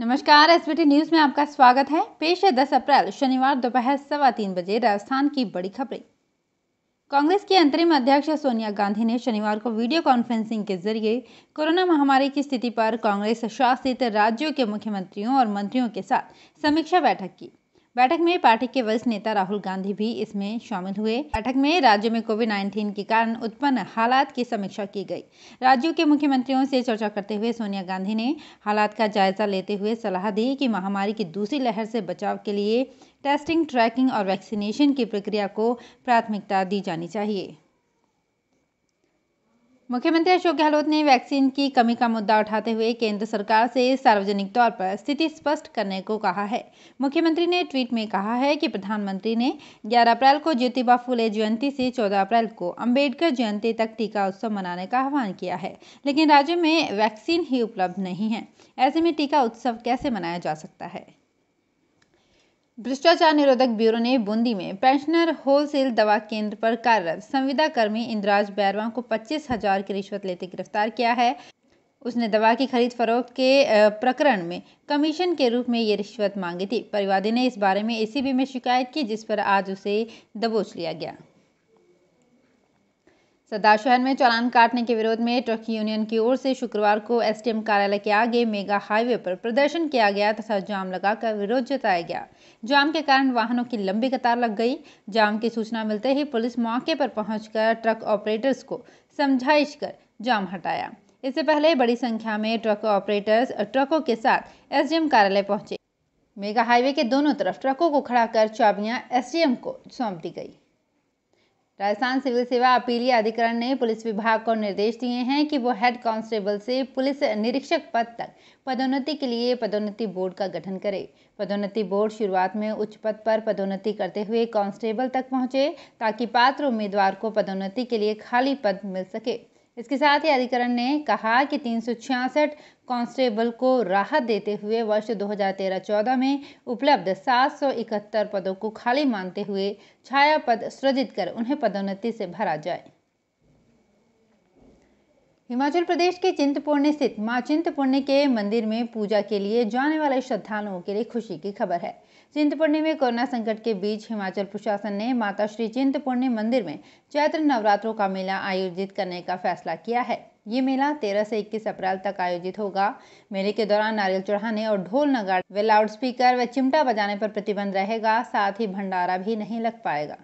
नमस्कार SBT news में आपका स्वागत है पेश है दस अप्रैल शनिवार दोपहर सवा तीन बजे राजस्थान की बड़ी खबरें कांग्रेस की अंतरिम अध्यक्ष सोनिया गांधी ने शनिवार को वीडियो कॉन्फ्रेंसिंग के जरिए कोरोना महामारी की स्थिति पर कांग्रेस शासित राज्यों के मुख्यमंत्रियों और मंत्रियों के साथ समीक्षा बैठक की बैठक में पार्टी के वरिष्ठ नेता राहुल गांधी भी इसमें शामिल हुए बैठक में राज्य में कोविड 19 के कारण उत्पन्न हालात की समीक्षा की गई राज्यों के मुख्यमंत्रियों से चर्चा करते हुए सोनिया गांधी ने हालात का जायजा लेते हुए सलाह दी कि महामारी की दूसरी लहर से बचाव के लिए टेस्टिंग ट्रैकिंग और वैक्सीनेशन की प्रक्रिया को प्राथमिकता दी जानी चाहिए मुख्यमंत्री अशोक गहलोत ने वैक्सीन की कमी का मुद्दा उठाते हुए केंद्र सरकार से सार्वजनिक तौर पर स्थिति स्पष्ट करने को कहा है मुख्यमंत्री ने ट्वीट में कहा है कि प्रधानमंत्री ने 11 अप्रैल को ज्योतिबा फुले जयंती से 14 अप्रैल को अंबेडकर जयंती तक टीका उत्सव मनाने का आह्वान किया है लेकिन राज्य में वैक्सीन ही उपलब्ध नहीं है ऐसे में टीका उत्सव कैसे मनाया जा सकता है भ्रष्टाचार निरोधक ब्यूरो ने बूंदी में पेंशनर होलसेल दवा केंद्र पर कार्यरत संविदा कर्मी इंद्राज बैरवा को पच्चीस हजार की रिश्वत लेते गिरफ्तार किया है उसने दवा की खरीद फरोख्त के प्रकरण में कमीशन के रूप में ये रिश्वत मांगी थी परिवादी ने इस बारे में एसीबी में शिकायत की जिस पर आज उसे दबोच लिया गया सरदार शहर में चालान काटने के विरोध में ट्रक यूनियन की ओर से शुक्रवार को एसडीएम कार्यालय के आगे मेगा हाईवे पर प्रदर्शन किया गया तथा जाम लगाकर विरोध जताया गया जाम के कारण वाहनों की लंबी कतार लग गई जाम की सूचना मिलते ही पुलिस मौके पर पहुंचकर ट्रक ऑपरेटर्स को समझाइश कर जाम हटाया इससे पहले बड़ी संख्या में ट्रक ऑपरेटर्स ट्रकों के साथ एस कार्यालय पहुंचे मेगा हाईवे के दोनों तरफ ट्रकों को खड़ा कर चाबियां एस को सौंप दी गई राजस्थान सिविल सेवा अपीलीय अधिकरण ने पुलिस विभाग को निर्देश दिए हैं कि वो हेड कांस्टेबल से पुलिस निरीक्षक पद तक पदोन्नति के लिए पदोन्नति बोर्ड का गठन करे पदोन्नति बोर्ड शुरुआत में उच्च पद पर पदोन्नति करते हुए कांस्टेबल तक पहुंचे ताकि पात्र उम्मीदवार को पदोन्नति के लिए खाली पद मिल सके इसके साथ ही अधिकरण ने कहा कि तीन कांस्टेबल को राहत देते हुए वर्ष 2013-14 में उपलब्ध सात पदों को खाली मानते हुए छाया पद सृजित कर उन्हें पदोन्नति से भरा जाए हिमाचल प्रदेश के चिंतपूर्ण स्थित माँ चिंतपूर्ण के मंदिर में पूजा के लिए जाने वाले श्रद्धालुओं के लिए खुशी की खबर है चिंतपूर्णी में कोरोना संकट के बीच हिमाचल प्रशासन ने माता श्री चिंतपूर्णी मंदिर में चैत्र नवरात्रों का मेला आयोजित करने का फैसला किया है ये मेला 13 से 21 अप्रैल तक आयोजित होगा मेले के दौरान नारियल चढ़ाने और ढोल नगाड़ व लाउड स्पीकर व चिमटा बजाने पर प्रतिबंध रहेगा साथ ही भंडारा भी नहीं लग पाएगा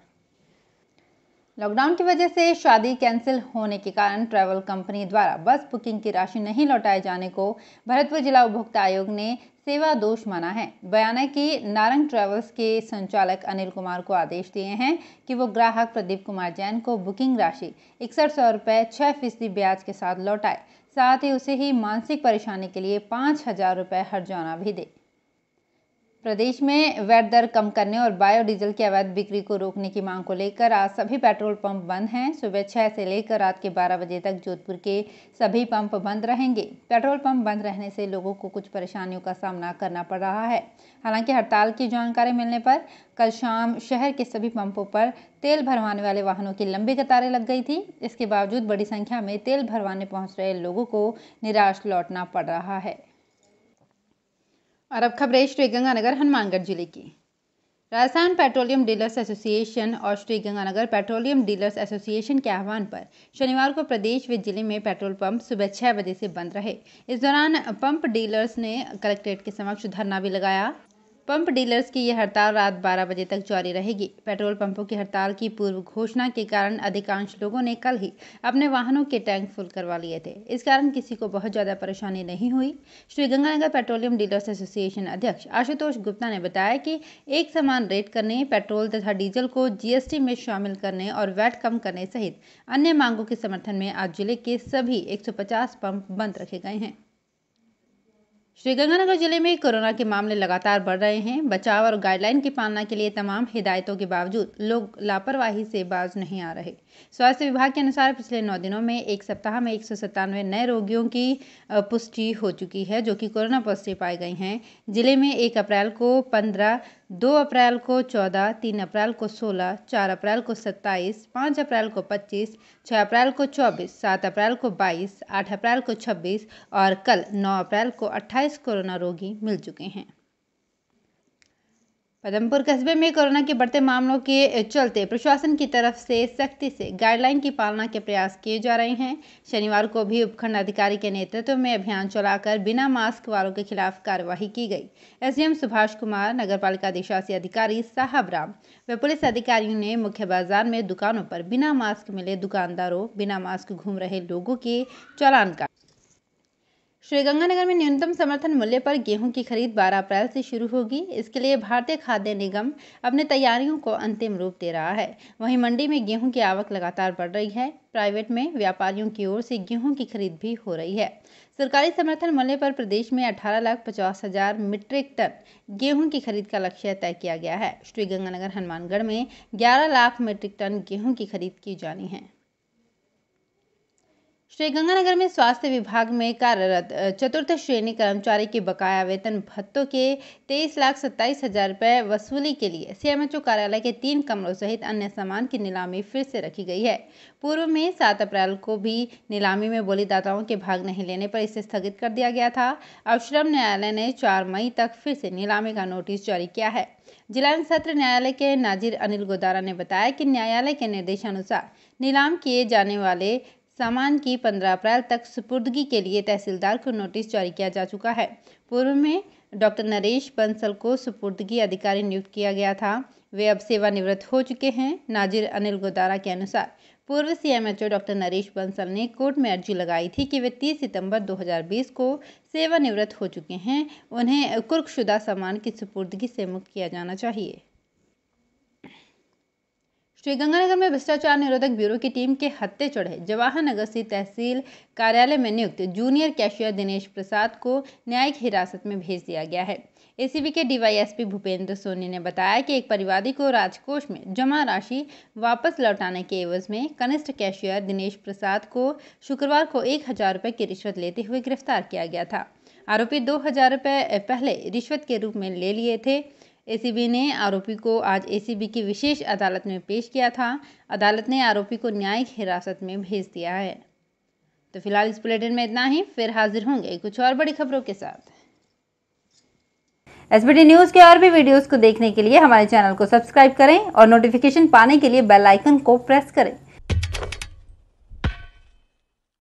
लॉकडाउन की वजह से शादी कैंसिल होने के कारण ट्रैवल कंपनी द्वारा बस बुकिंग की राशि नहीं लौटाए जाने को भरतपुर जिला उपभोक्ता आयोग ने सेवा दोष माना है है कि नारंग ट्रैवल्स के संचालक अनिल कुमार को आदेश दिए हैं कि वो ग्राहक प्रदीप कुमार जैन को बुकिंग राशि इकसठ सौ रुपये छः फीसदी ब्याज के साथ लौटाए साथ ही उसे ही मानसिक परेशानी के लिए पाँच हज़ार रुपये हर जाना भी दे प्रदेश में वैट दर कम करने और बायोडीजल की अवैध बिक्री को रोकने की मांग को लेकर आज सभी पेट्रोल पंप बंद हैं सुबह छः से लेकर रात के बारह बजे तक जोधपुर के सभी पंप बंद रहेंगे पेट्रोल पंप बंद रहने से लोगों को कुछ परेशानियों का सामना करना पड़ रहा है हालांकि हड़ताल की जानकारी मिलने पर कल शाम शहर के सभी पंपों पर तेल भरवाने वाले वाहनों की लंबी कतारें लग गई थी इसके बावजूद बड़ी संख्या में तेल भरवाने पहुँच रहे लोगों को निराश लौटना पड़ रहा है और अब खबरें श्रीगंगानगर हनुमानगढ़ जिले की राजस्थान पेट्रोलियम डीलर्स एसोसिएशन और श्रीगंगानगर पेट्रोलियम डीलर्स एसोसिएशन के आह्वान पर शनिवार को प्रदेश व जिले में पेट्रोल पंप सुबह छह बजे से बंद रहे इस दौरान पंप डीलर्स ने कलेक्ट्रेट के समक्ष धरना भी लगाया पंप डीलर्स की यह हड़ताल रात 12 बजे तक जारी रहेगी पेट्रोल पंपों की हड़ताल की पूर्व घोषणा के कारण अधिकांश लोगों ने कल ही अपने वाहनों के टैंक फुल करवा लिए थे इस कारण किसी को बहुत ज़्यादा परेशानी नहीं हुई Shri Ganganagar petroleum dealers association अध्यक्ष आशुतोष गुप्ता ने बताया कि एक समान रेट करने पेट्रोल तथा डीजल को जीएसटी में शामिल करने और वैट कम करने सहित अन्य मांगों के समर्थन में आज जिले के सभी एक पंप बंद रखे गए हैं श्रीगंगानगर जिले में कोरोना के मामले लगातार बढ़ रहे हैं बचाव और गाइडलाइन की पालना के लिए तमाम हिदायतों के बावजूद लोग लापरवाही से बाज नहीं आ रहे स्वास्थ्य विभाग के अनुसार पिछले नौ दिनों में एक सप्ताह में एक नए रोगियों की पुष्टि हो चुकी है जो कि कोरोना पॉजिटिव पाए गए हैं जिले में एक अप्रैल को पंद्रह दो अप्रैल को चौदह तीन अप्रैल को सोलह चार अप्रैल को सत्ताईस पाँच अप्रैल को पच्चीस छः अप्रैल को चौबीस सात अप्रैल को बाईस आठ अप्रैल को छब्बीस और कल नौ अप्रैल को अट्ठाईस कोरोना रोगी मिल चुके हैं पदमपुर कस्बे में कोरोना के बढ़ते मामलों के चलते प्रशासन की तरफ से सख्ती से गाइडलाइन की पालना के प्रयास किए जा रहे हैं शनिवार को भी उपखंड अधिकारी के नेतृत्व में अभियान चलाकर बिना मास्क वालों के खिलाफ कार्यवाही की गई एसडीएम सुभाष कुमार नगर पालिका अधिशासी अधिकारी साहब राम व पुलिस अधिकारियों ने मुख्य बाजार में दुकानों पर बिना मास्क मिले दुकानदारों बिना मास्क घूम रहे लोगों के चलान का श्रीगंगानगर में न्यूनतम समर्थन मूल्य पर गेहूं की खरीद 12 अप्रैल से शुरू होगी इसके लिए भारतीय खाद्य निगम अपने तैयारियों को अंतिम रूप दे रहा है वहीं मंडी में गेहूं की आवक लगातार बढ़ रही है प्राइवेट में व्यापारियों की ओर से गेहूं की खरीद भी हो रही है सरकारी समर्थन मूल्य पर प्रदेश में अठारह लाख पचास हजार मीट्रिक टन गेहूं की खरीद का लक्ष्य तय किया गया है श्रीगंगानगर हनुमानगढ़ में ग्यारह लाख मीट्रिक टन गेहूँ की खरीद की जानी है श्रीगंगानगर में स्वास्थ्य विभाग में कार्यरत चतुर्थ श्रेणी कर्मचारी के बकाया वेतन भत्तों के तेईस लाख सत्ताईस हजार रुपए वसूली के लिए सीएमएचओ कार्यालय के तीन कमरों सहित अन्य सामान की नीलामी फिर से रखी गई है पूर्व में सात अप्रैल को भी नीलामी में बोलीदाताओं के भाग नहीं लेने पर इसे स्थगित कर दिया गया था अब श्रम न्यायालय ने चार मई तक फिर से नीलामी का नोटिस जारी किया है जिला सत्र न्यायालय के नाजिर अनिल गोदारा ने बताया कि न्यायालय के निर्देशानुसार नीलाम किए जाने वाले सामान की 15 अप्रैल तक सुपुर्दगी के लिए तहसीलदार को नोटिस जारी किया जा चुका है पूर्व में डॉक्टर नरेश बंसल को सुपुर्दगी अधिकारी नियुक्त किया गया था वे अब सेवानिवृत्त हो चुके हैं नाजिर अनिल गोदारा के अनुसार पूर्व सीएमएचओ डॉक्टर नरेश बंसल ने कोर्ट में अर्जी लगाई थी कि वे 30 सितंबर 2020 को सेवानिवृत्त हो चुके हैं उन्हें कुर्कशुदा सामान की सुपुर्दगी से मुक्त किया जाना चाहिए श्रीगंगानगर में भ्रष्टाचार निरोधक ब्यूरो की टीम के हत्ते चढ़े जवाहर नगर स्थित तहसील कार्यालय में नियुक्त जूनियर कैशियर दिनेश प्रसाद को न्यायिक हिरासत में भेज दिया गया है एसीबी के डीवाईएसपी भूपेंद्र सोनी ने बताया कि एक परिवादी को राजकोष में जमा राशि वापस लौटाने के एवज में कनिष्ठ कैशियर दिनेश प्रसाद को शुक्रवार को एक हजार रुपये की रिश्वत लेते हुए गिरफ्तार किया गया था आरोपी दो हजार रुपये पहले रिश्वत के रूप में ले लिए थे एसीबी ने आरोपी को आज एसीबी की विशेष अदालत में पेश किया था अदालत ने आरोपी को न्यायिक हिरासत में भेज दिया है तो फिलहाल इस बुलेटिन में इतना ही फिर हाजिर होंगे कुछ और बड़ी खबरों के साथ एस न्यूज के और भी वीडियोस को देखने के लिए हमारे चैनल को सब्सक्राइब करें और नोटिफिकेशन पाने के लिए बेल आइकन को प्रेस करें